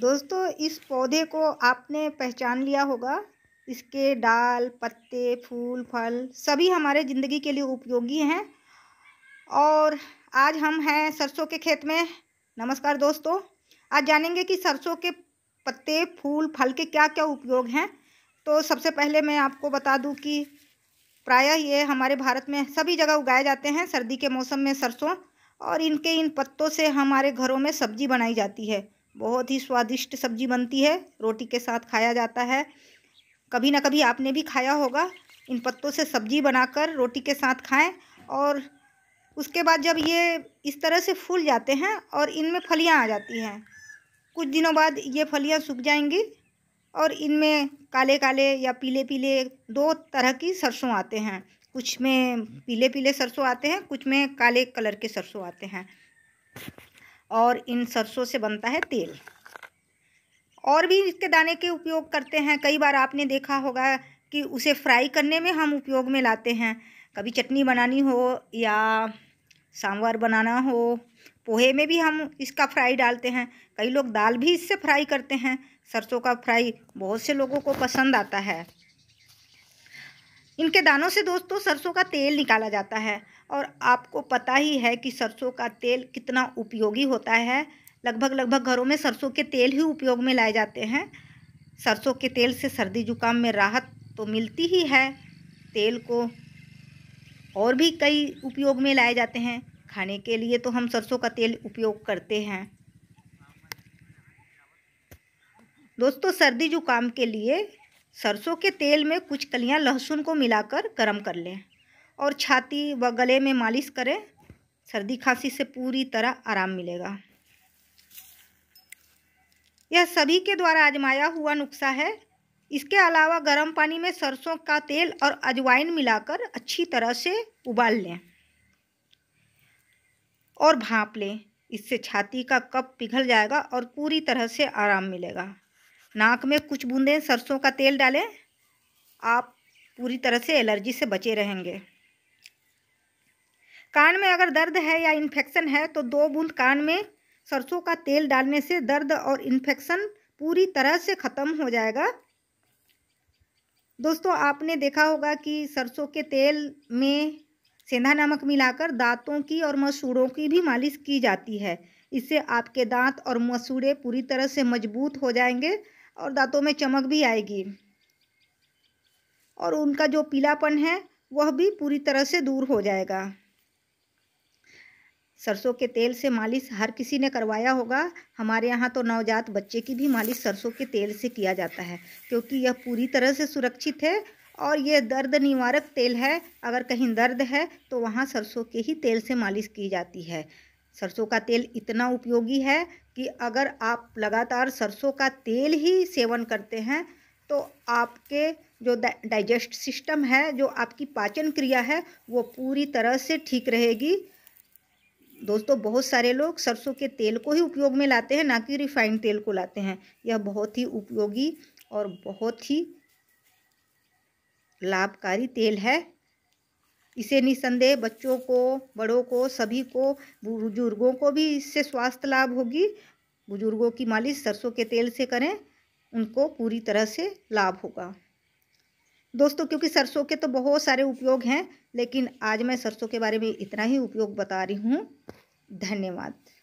दोस्तों इस पौधे को आपने पहचान लिया होगा इसके डाल पत्ते फूल फल सभी हमारे ज़िंदगी के लिए उपयोगी हैं और आज हम हैं सरसों के खेत में नमस्कार दोस्तों आज जानेंगे कि सरसों के पत्ते फूल फल के क्या क्या उपयोग हैं तो सबसे पहले मैं आपको बता दूं कि प्रायः ये हमारे भारत में सभी जगह उगाए जाते हैं सर्दी के मौसम में सरसों और इनके इन पत्तों से हमारे घरों में सब्जी बनाई जाती है बहुत ही स्वादिष्ट सब्जी बनती है रोटी के साथ खाया जाता है कभी ना कभी आपने भी खाया होगा इन पत्तों से सब्जी बनाकर रोटी के साथ खाएं और उसके बाद जब ये इस तरह से फूल जाते हैं और इनमें फलियां आ जाती हैं कुछ दिनों बाद ये फलियां सूख जाएंगी और इनमें काले काले या पीले पीले दो तरह की सरसों आते हैं कुछ में पीले पीले सरसों आते हैं कुछ में काले कलर के सरसों आते हैं और इन सरसों से बनता है तेल और भी इसके दाने के उपयोग करते हैं कई बार आपने देखा होगा कि उसे फ्राई करने में हम उपयोग में लाते हैं कभी चटनी बनानी हो या सांभर बनाना हो पोहे में भी हम इसका फ्राई डालते हैं कई लोग दाल भी इससे फ्राई करते हैं सरसों का फ्राई बहुत से लोगों को पसंद आता है इनके दानों से दोस्तों सरसों का तेल निकाला जाता है और आपको पता ही है कि सरसों का तेल कितना उपयोगी होता है लगभग लगभग घरों में सरसों के तेल ही उपयोग में लाए जाते हैं सरसों के तेल से सर्दी जुकाम में राहत तो मिलती ही है तेल को और भी कई उपयोग में लाए जाते हैं खाने के लिए तो हम सरसों का तेल उपयोग करते हैं दोस्तों सर्दी जुकाम के लिए सरसों के तेल में कुछ कलियां लहसुन को मिलाकर गर्म कर लें और छाती व गले में मालिश करें सर्दी खांसी से पूरी तरह आराम मिलेगा यह सभी के द्वारा आजमाया हुआ नुस्खा है इसके अलावा गर्म पानी में सरसों का तेल और अजवाइन मिलाकर अच्छी तरह से उबाल लें और भाप लें इससे छाती का कप पिघल जाएगा और पूरी तरह से आराम मिलेगा नाक में कुछ बूंदें सरसों का तेल डालें आप पूरी तरह से एलर्जी से बचे रहेंगे कान में अगर दर्द है या इन्फेक्शन है तो दो बूंद कान में सरसों का तेल डालने से दर्द और इन्फेक्शन पूरी तरह से ख़त्म हो जाएगा दोस्तों आपने देखा होगा कि सरसों के तेल में सेंधा नमक मिलाकर दांतों की और मसूड़ों की भी मालिश की जाती है इससे आपके दांत और मसूड़े पूरी तरह से मजबूत हो जाएंगे और दांतों में चमक भी आएगी और उनका जो पीलापन है वह भी पूरी तरह से दूर हो जाएगा सरसों के तेल से मालिश हर किसी ने करवाया होगा हमारे यहाँ तो नवजात बच्चे की भी मालिश सरसों के तेल से किया जाता है क्योंकि यह पूरी तरह से सुरक्षित है और यह दर्द निवारक तेल है अगर कहीं दर्द है तो वहाँ सरसों के ही तेल से मालिश की जाती है सरसों का तेल इतना उपयोगी है कि अगर आप लगातार सरसों का तेल ही सेवन करते हैं तो आपके जो डाइजेस्ट सिस्टम है जो आपकी पाचन क्रिया है वो पूरी तरह से ठीक रहेगी दोस्तों बहुत सारे लोग सरसों के तेल को ही उपयोग में लाते हैं ना कि रिफाइंड तेल को लाते हैं यह बहुत ही उपयोगी और बहुत ही लाभकारी तेल है इसे निसंदेह बच्चों को बड़ों को सभी को बुजुर्गों को भी इससे स्वास्थ्य लाभ होगी बुजुर्गों की मालिश सरसों के तेल से करें उनको पूरी तरह से लाभ होगा दोस्तों क्योंकि सरसों के तो बहुत सारे उपयोग हैं लेकिन आज मैं सरसों के बारे में इतना ही उपयोग बता रही हूँ धन्यवाद